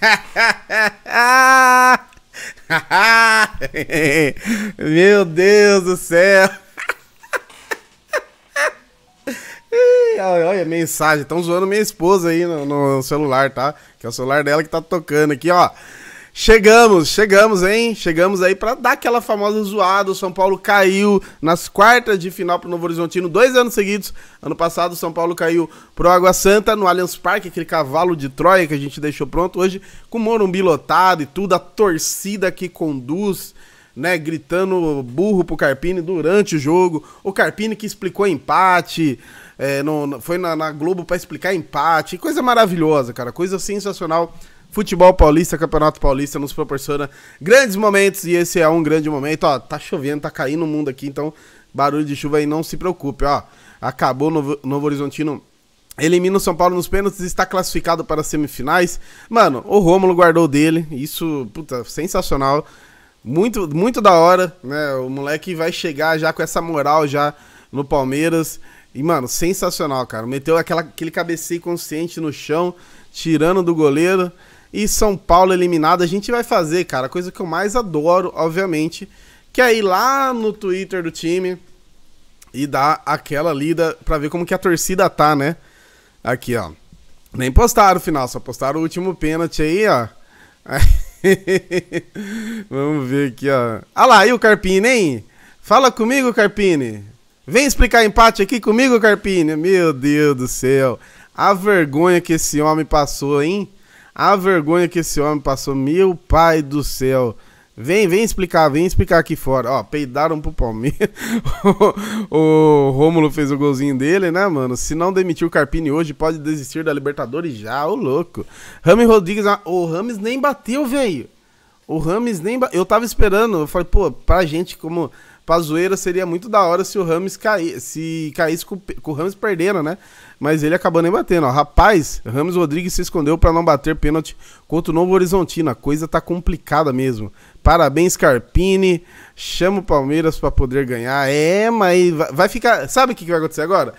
Meu Deus do céu! Olha a mensagem, estão zoando minha esposa aí no, no celular, tá? Que é o celular dela que tá tocando aqui, ó. Chegamos, chegamos, hein? Chegamos aí para dar aquela famosa zoada. O São Paulo caiu nas quartas de final pro Novo Horizontino, dois anos seguidos. Ano passado, o São Paulo caiu pro Água Santa no Allianz Parque, aquele cavalo de Troia que a gente deixou pronto. Hoje, com o Morumbi lotado e tudo, a torcida que conduz, né? Gritando burro pro Carpini durante o jogo. O Carpini que explicou empate. É, no, foi na, na Globo para explicar empate. Coisa maravilhosa, cara. Coisa sensacional Futebol paulista, Campeonato Paulista nos proporciona grandes momentos e esse é um grande momento. Ó, tá chovendo, tá caindo o mundo aqui, então barulho de chuva aí, não se preocupe, ó. Acabou o Novo, Novo Horizontino Elimina o São Paulo nos pênaltis, está classificado para as semifinais. Mano, o Rômulo guardou dele. Isso, puta, sensacional. Muito, muito da hora, né? O moleque vai chegar já com essa moral já no Palmeiras. E, mano, sensacional, cara. Meteu aquela, aquele cabeceio consciente no chão, tirando do goleiro e São Paulo eliminado. A gente vai fazer, cara, a coisa que eu mais adoro, obviamente, que é ir lá no Twitter do time e dar aquela lida pra ver como que a torcida tá, né? Aqui, ó. Nem postaram o final, só postaram o último pênalti aí, ó. Vamos ver aqui, ó. Ah lá, e o Carpini, hein? Fala comigo, Carpini. Vem explicar empate aqui comigo, Carpini. Meu Deus do céu. A vergonha que esse homem passou, hein? A vergonha que esse homem passou, meu pai do céu. Vem, vem explicar, vem explicar aqui fora. Ó, peidaram pro Palmeiras. o Rômulo fez o golzinho dele, né, mano? Se não demitiu o Carpini hoje, pode desistir da Libertadores já, ô louco. Rami Rodrigues, ah, o Rames nem bateu, velho. O Rames nem bateu. Eu tava esperando, eu falei, pô, pra gente como pra zoeira seria muito da hora se o Rams caísse, se caísse com, com o Rams perdendo, né? Mas ele acabou nem batendo, ó. Rapaz, Rams Rodrigues se escondeu para não bater pênalti contra o Novo Horizontino. A coisa tá complicada mesmo. Parabéns, Carpini. Chama o Palmeiras para poder ganhar. É, mas vai ficar. Sabe o que vai acontecer agora?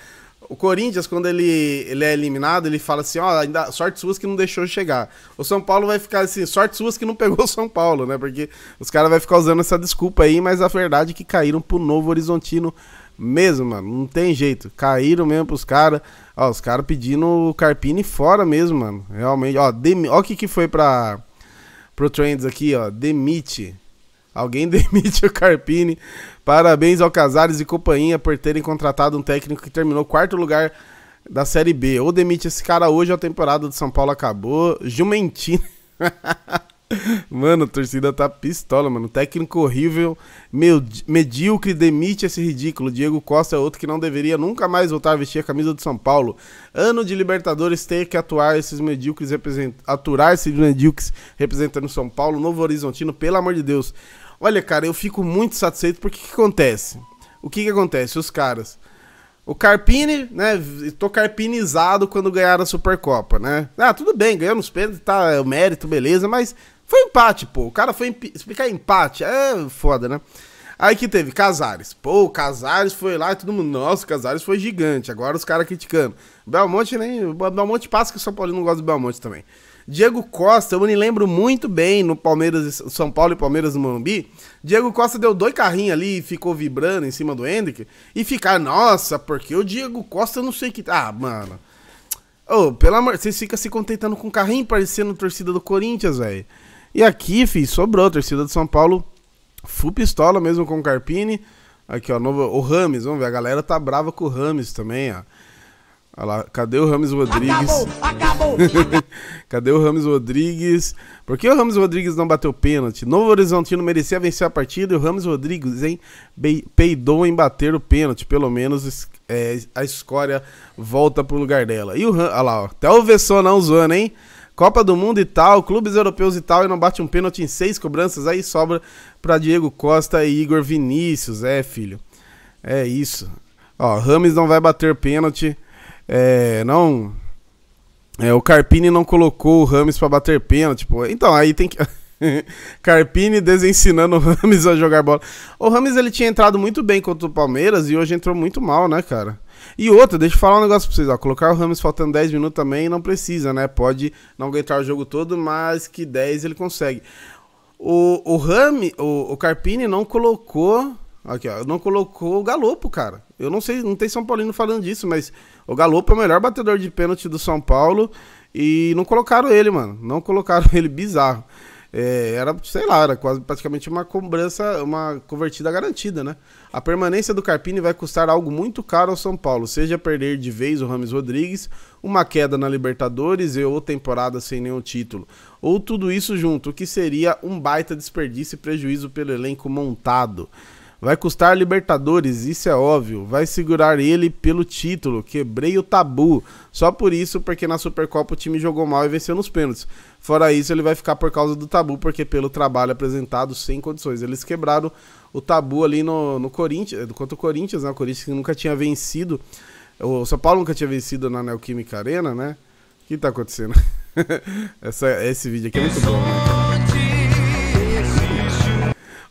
O Corinthians, quando ele, ele é eliminado, ele fala assim, ó, oh, ainda sorte suas que não deixou chegar. O São Paulo vai ficar assim, sorte suas que não pegou o São Paulo, né? Porque os caras vão ficar usando essa desculpa aí, mas a verdade é que caíram pro Novo Horizontino mesmo, mano. Não tem jeito. Caíram mesmo pros caras. Ó, os caras pedindo o Carpini fora mesmo, mano. Realmente, ó, demi... ó o que que foi pra... pro Trends aqui, ó. Demite. Alguém demite o Carpini. Parabéns ao Casares e companhia por terem contratado um técnico que terminou quarto lugar da Série B. Ou demite esse cara hoje, a temporada do São Paulo acabou. Jumentino. Mano, a torcida tá pistola, mano. Técnico horrível, meu, medíocre, demite esse ridículo. Diego Costa é outro que não deveria nunca mais voltar a vestir a camisa do São Paulo. Ano de Libertadores ter que atuar esses medíocres aturar esses medíocres representando São Paulo, Novo Horizontino, pelo amor de Deus. Olha, cara, eu fico muito satisfeito porque o que acontece? O que que acontece? Os caras o Carpini, né? Tô carpinizado quando ganharam a Supercopa, né? Ah, tudo bem, ganhamos pênaltis, tá, é o mérito, beleza, mas foi empate, pô. O cara foi explicar empate. É foda, né? Aí que teve Casares. Pô, o Casares foi lá e todo mundo. Nossa, o Casares foi gigante. Agora os caras criticando. Belmonte nem. Belmonte passa que o São Paulo não gosta do Belmonte também. Diego Costa, eu me lembro muito bem no Palmeiras, São Paulo e Palmeiras no Morumbi. Diego Costa deu dois carrinhos ali e ficou vibrando em cima do Hendrick. E ficar, nossa, porque o Diego Costa não sei que. Ah, mano. Ô, oh, pelo amor. Vocês ficam se contentando com o carrinho parecendo torcida do Corinthians, velho. E aqui, fi, sobrou. A torcida de São Paulo full pistola mesmo com o Carpini. Aqui, ó, novo, o Rames, vamos ver. A galera tá brava com o Rames também, ó. Olha lá, cadê o Rames Rodrigues? Acabou, acabou. cadê o Rames Rodrigues? Por que o Rames Rodrigues não bateu pênalti? Novo Horizontino merecia vencer a partida e o Rames Rodrigues, hein? Peidou em bater o pênalti. Pelo menos é, a escória volta pro lugar dela. E o Olha lá, ó, até o Vessô não zoando, hein? Copa do Mundo e tal, clubes europeus e tal, e não bate um pênalti em seis cobranças, aí sobra para Diego Costa e Igor Vinícius. É, filho. É isso. Ó, Rames não vai bater pênalti. É, não. É, o Carpini não colocou o Rames para bater pênalti. Pô. Então, aí tem que. Carpini desensinando o Rames a jogar bola. O Rames ele tinha entrado muito bem contra o Palmeiras e hoje entrou muito mal, né, cara? E outra, deixa eu falar um negócio pra vocês, ó. Colocar o Rames faltando 10 minutos também não precisa, né? Pode não aguentar o jogo todo, mas que 10 ele consegue. O, o Rami, o, o Carpini não colocou. Aqui, ó, não colocou o Galopo, cara. Eu não sei, não tem São Paulino falando disso, mas o Galopo é o melhor batedor de pênalti do São Paulo. E não colocaram ele, mano. Não colocaram ele, bizarro. É, era, sei lá, era quase praticamente uma cobrança, uma convertida garantida, né? A permanência do Carpini vai custar algo muito caro ao São Paulo, seja perder de vez o Rames Rodrigues, uma queda na Libertadores e ou temporada sem nenhum título, ou tudo isso junto, o que seria um baita desperdício e prejuízo pelo elenco montado. Vai custar Libertadores, isso é óbvio. Vai segurar ele pelo título. Quebrei o tabu. Só por isso, porque na Supercopa o time jogou mal e venceu nos pênaltis. Fora isso, ele vai ficar por causa do tabu, porque pelo trabalho apresentado sem condições. Eles quebraram o tabu ali no, no Corinthians, eh, contra o Corinthians, né? O Corinthians que nunca tinha vencido. O São Paulo nunca tinha vencido na Neoquímica Arena, né? O que tá acontecendo? Essa, esse vídeo aqui é muito bom. Né?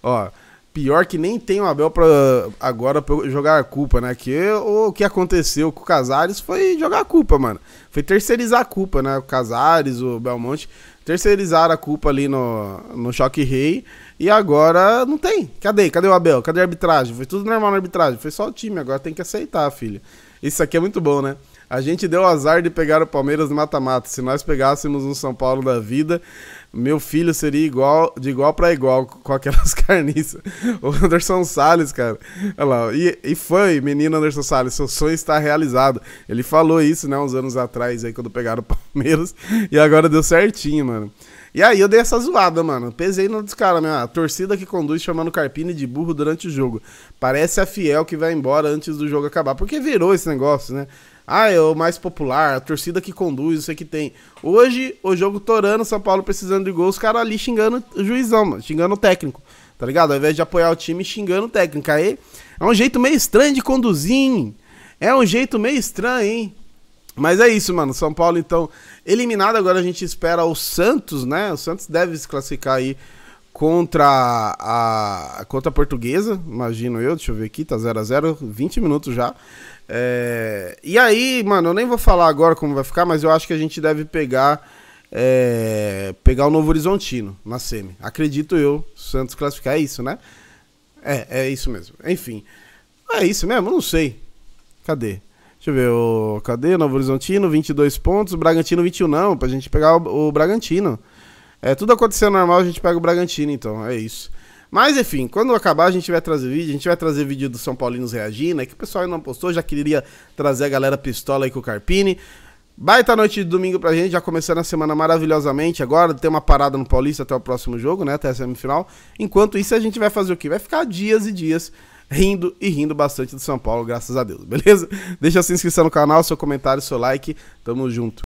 Ó. Pior que nem tem o Abel pra, agora pra jogar a culpa, né? Que o que aconteceu com o Casares foi jogar a culpa, mano. Foi terceirizar a culpa, né? O Casares, o Belmonte, terceirizaram a culpa ali no, no Choque Rei. E agora não tem. Cadê? Cadê o Abel? Cadê a arbitragem? Foi tudo normal na arbitragem. Foi só o time, agora tem que aceitar, filho. Isso aqui é muito bom, né? A gente deu azar de pegar o Palmeiras no mata-mata. Se nós pegássemos um São Paulo da vida, meu filho seria igual de igual para igual com aquelas carniças. O Anderson Salles, cara. Olha lá, e, e foi, menino Anderson Salles, seu sonho está realizado. Ele falou isso, né, uns anos atrás aí quando pegaram o Palmeiras e agora deu certinho, mano. E aí eu dei essa zoada, mano. Pesei no dos caras, né? A torcida que conduz chamando Carpini de burro durante o jogo. Parece a fiel que vai embora antes do jogo acabar. Porque virou esse negócio, né? Ah, é o mais popular, a torcida que conduz, isso aqui tem. Hoje, o jogo torando, São Paulo precisando de gol, os caras ali xingando o juizão, mano, xingando o técnico, tá ligado? Ao invés de apoiar o time, xingando o técnico. Aí é um jeito meio estranho de conduzir, hein? É um jeito meio estranho, hein? Mas é isso, mano. São Paulo, então, eliminado. Agora a gente espera o Santos, né? O Santos deve se classificar aí contra a contra a portuguesa, imagino eu, deixa eu ver aqui, tá 0 a 0 20 minutos já. É, e aí, mano, eu nem vou falar agora como vai ficar, mas eu acho que a gente deve pegar é, pegar o Novo Horizontino na semi. Acredito eu, Santos classificar, é isso, né? É, é isso mesmo. Enfim, é isso mesmo, eu não sei. Cadê? Deixa eu ver, o, cadê? Novo Horizontino, 22 pontos, Bragantino 21, não, pra gente pegar o, o Bragantino. É, tudo acontecendo normal, a gente pega o Bragantino, então, é isso. Mas enfim, quando acabar a gente vai trazer vídeo, a gente vai trazer vídeo do São Paulinos reagindo, é que o pessoal ainda não postou, já queria trazer a galera pistola aí com o Carpini. Baita noite de domingo pra gente, já começando a semana maravilhosamente agora, tem uma parada no Paulista até o próximo jogo, né, até a semifinal. Enquanto isso a gente vai fazer o quê? Vai ficar dias e dias rindo e rindo bastante do São Paulo, graças a Deus, beleza? Deixa sua inscrição no canal, seu comentário, seu like, tamo junto.